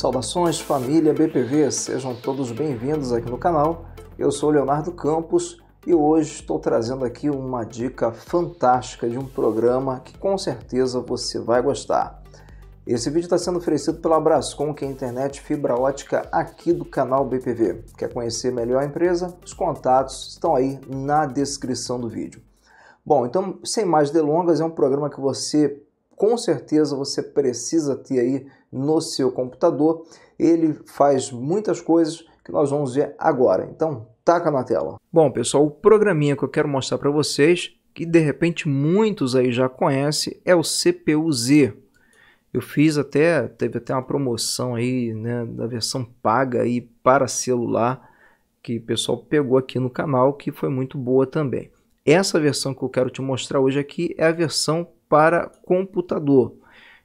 Saudações família BPV, sejam todos bem-vindos aqui no canal. Eu sou Leonardo Campos e hoje estou trazendo aqui uma dica fantástica de um programa que com certeza você vai gostar. Esse vídeo está sendo oferecido pela Brascom, que é a internet fibra ótica aqui do canal BPV. Quer conhecer melhor a empresa? Os contatos estão aí na descrição do vídeo. Bom, então, sem mais delongas, é um programa que você com certeza você precisa ter aí no seu computador. Ele faz muitas coisas que nós vamos ver agora. Então, taca na tela. Bom, pessoal, o programinha que eu quero mostrar para vocês, que de repente muitos aí já conhecem, é o CPU-Z. Eu fiz até, teve até uma promoção aí, né, da versão paga aí para celular, que o pessoal pegou aqui no canal, que foi muito boa também. Essa versão que eu quero te mostrar hoje aqui é a versão para computador.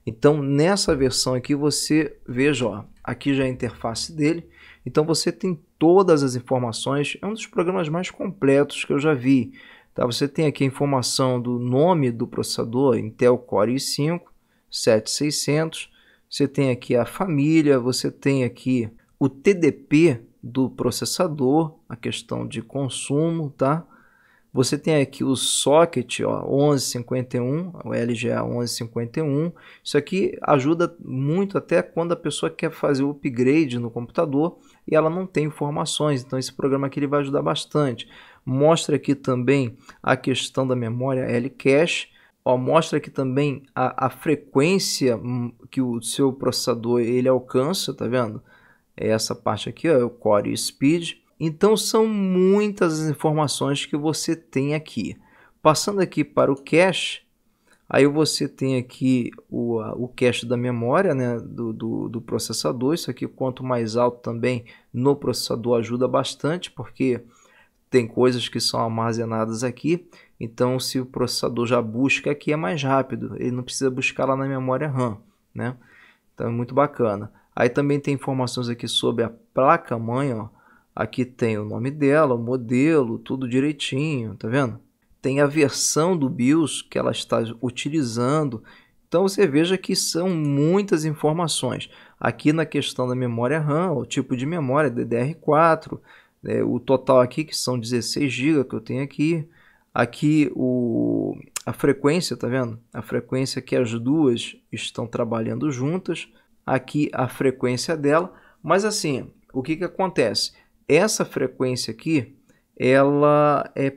Então, nessa versão aqui, você veja, ó, aqui já é a interface dele. Então, você tem todas as informações. É um dos programas mais completos que eu já vi. Tá? Você tem aqui a informação do nome do processador, Intel Core i5, 7600. Você tem aqui a família, você tem aqui o TDP do processador, a questão de consumo, tá? Você tem aqui o socket ó, 1151, o LGA 1151. Isso aqui ajuda muito até quando a pessoa quer fazer o upgrade no computador e ela não tem informações. Então esse programa aqui ele vai ajudar bastante. Mostra aqui também a questão da memória L-Cache. Ó, mostra aqui também a, a frequência hum, que o seu processador ele alcança, tá vendo? É essa parte aqui, ó, é o Core Speed então são muitas as informações que você tem aqui. Passando aqui para o cache, aí você tem aqui o, o cache da memória né, do, do, do processador. Isso aqui, quanto mais alto também no processador, ajuda bastante, porque tem coisas que são armazenadas aqui. Então, se o processador já busca aqui, é mais rápido. Ele não precisa buscar lá na memória RAM, né? Então, é muito bacana. Aí também tem informações aqui sobre a placa-mãe, ó. Aqui tem o nome dela, o modelo, tudo direitinho, tá vendo? Tem a versão do BIOS que ela está utilizando. Então você veja que são muitas informações. Aqui na questão da memória RAM, o tipo de memória DDR4, né? o total aqui que são 16 GB que eu tenho aqui. Aqui o, a frequência, tá vendo? A frequência que as duas estão trabalhando juntas. Aqui a frequência dela. Mas assim, o que, que acontece? essa frequência aqui, ela é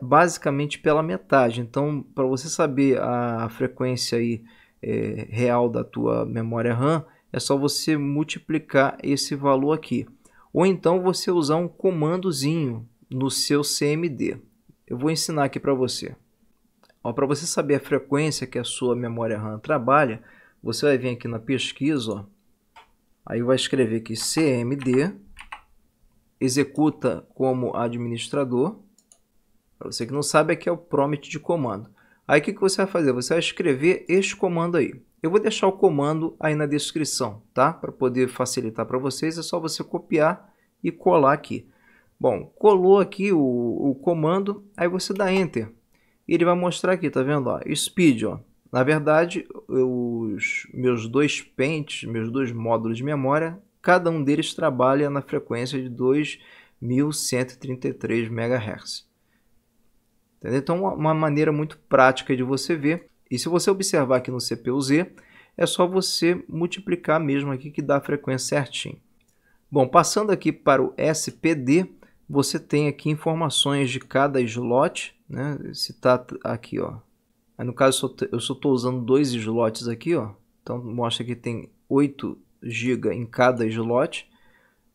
basicamente pela metade. Então, para você saber a frequência aí, é, real da tua memória RAM, é só você multiplicar esse valor aqui. Ou então você usar um comandozinho no seu CMD. Eu vou ensinar aqui para você. Para você saber a frequência que a sua memória RAM trabalha, você vai vir aqui na pesquisa, ó, aí vai escrever aqui CMD executa como administrador. Para você que não sabe, aqui é o prompt de comando. Aí o que, que você vai fazer? Você vai escrever este comando aí. Eu vou deixar o comando aí na descrição, tá? Para poder facilitar para vocês, é só você copiar e colar aqui. Bom, colou aqui o, o comando, aí você dá Enter. E ele vai mostrar aqui, tá vendo? Ó, speed, ó. Na verdade, os meus dois pentes, meus dois módulos de memória Cada um deles trabalha na frequência de 2133 MHz. Entendeu? Então, uma maneira muito prática de você ver. E se você observar aqui no CPU-Z, é só você multiplicar mesmo aqui que dá a frequência certinho. Bom, passando aqui para o SPD, você tem aqui informações de cada slot, né? Se tá aqui, ó. Aí no caso eu só estou usando dois slots aqui, ó. Então mostra que tem oito GB em cada slot,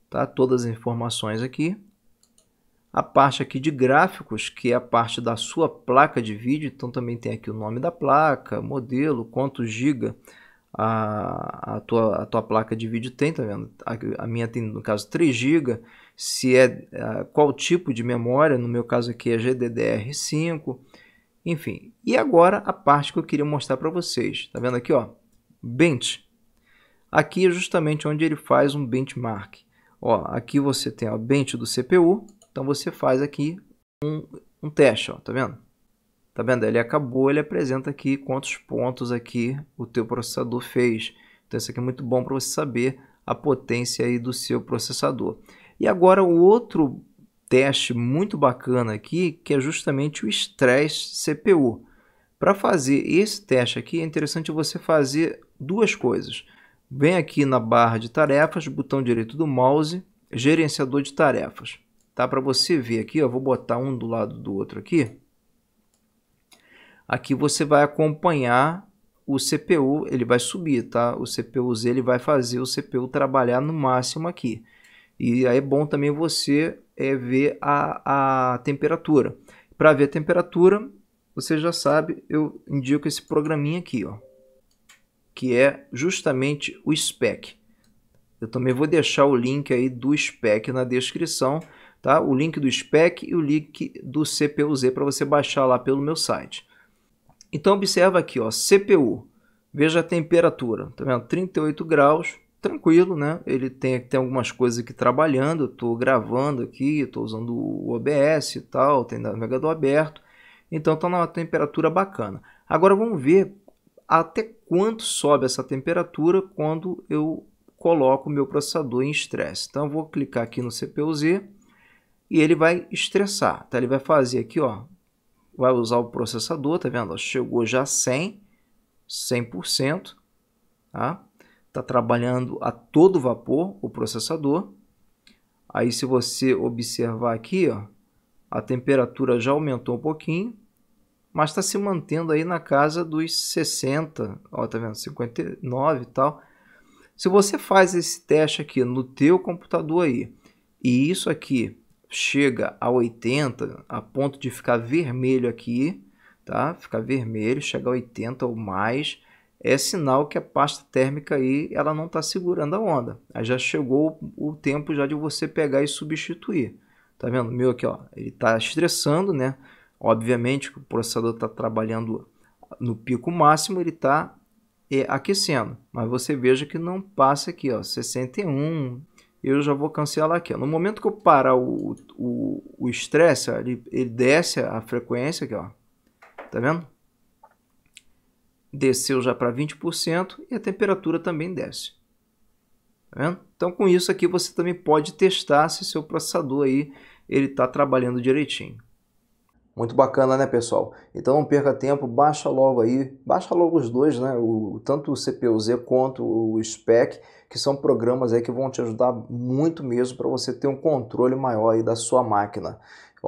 tá? todas as informações aqui. A parte aqui de gráficos, que é a parte da sua placa de vídeo, então também tem aqui o nome da placa, modelo, quantos GB a, a, tua, a tua placa de vídeo tem, tá vendo? A, a minha tem, no caso, 3 GB, se é, é qual tipo de memória, no meu caso aqui é GDDR5, enfim. E agora a parte que eu queria mostrar para vocês, tá vendo aqui, ó? Bench. Aqui é justamente onde ele faz um benchmark. Ó, aqui você tem a bench do CPU, então você faz aqui um, um teste, ó, tá vendo? Tá vendo? Ele acabou, ele apresenta aqui quantos pontos aqui o teu processador fez. Então isso aqui é muito bom para você saber a potência aí do seu processador. E agora o outro teste muito bacana aqui, que é justamente o stress CPU. Para fazer esse teste aqui, é interessante você fazer duas coisas. Vem aqui na barra de tarefas, botão direito do mouse, gerenciador de tarefas. Tá? Para você ver aqui, eu vou botar um do lado do outro aqui. Aqui você vai acompanhar o CPU, ele vai subir, tá? O CPU-Z ele vai fazer o CPU trabalhar no máximo aqui. E aí é bom também você é, ver a, a temperatura. Para ver a temperatura, você já sabe, eu indico esse programinha aqui, ó que é justamente o SPEC. Eu também vou deixar o link aí do SPEC na descrição, tá? O link do SPEC e o link do CPUZ para você baixar lá pelo meu site. Então observa aqui, ó, CPU. Veja a temperatura, tá vendo? 38 graus, tranquilo, né? Ele tem, tem algumas coisas aqui trabalhando, eu gravando aqui, estou usando o OBS e tal, tem navegador aberto. Então tá numa temperatura bacana. Agora vamos ver até quanto sobe essa temperatura quando eu coloco o meu processador em estresse. Então, eu vou clicar aqui no CPU-Z e ele vai estressar. Tá? Ele vai fazer aqui, ó, vai usar o processador, tá vendo? Chegou já 100, 100%, tá? Tá trabalhando a todo vapor o processador. Aí se você observar aqui, ó, a temperatura já aumentou um pouquinho, mas está se mantendo aí na casa dos 60, ó, tá vendo, 59 e tal. Se você faz esse teste aqui no teu computador aí, e isso aqui chega a 80, a ponto de ficar vermelho aqui, tá? Ficar vermelho, chega a 80 ou mais, é sinal que a pasta térmica aí ela não está segurando a onda. Aí já chegou o tempo já de você pegar e substituir. Tá vendo? O meu aqui, ó, ele está estressando, né? Obviamente que o processador está trabalhando no pico máximo, ele está é, aquecendo. Mas você veja que não passa aqui, ó, 61. Eu já vou cancelar aqui. Ó. No momento que eu parar o estresse, o, o ele, ele desce a frequência aqui, ó. Tá vendo? Desceu já para 20% e a temperatura também desce. Tá vendo? Então, com isso aqui, você também pode testar se seu processador aí ele está trabalhando direitinho. Muito bacana, né, pessoal? Então não perca tempo, baixa logo aí, baixa logo os dois, né? O, tanto o CPUZ quanto o SPEC, que são programas aí que vão te ajudar muito mesmo para você ter um controle maior aí da sua máquina.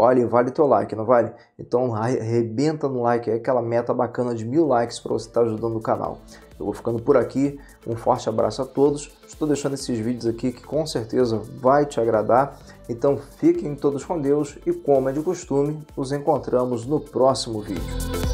Olha, vale teu like, não vale? Então arrebenta no like, é aquela meta bacana de mil likes para você estar tá ajudando o canal. Eu vou ficando por aqui, um forte abraço a todos. Estou deixando esses vídeos aqui que com certeza vai te agradar. Então fiquem todos com Deus e, como é de costume, nos encontramos no próximo vídeo.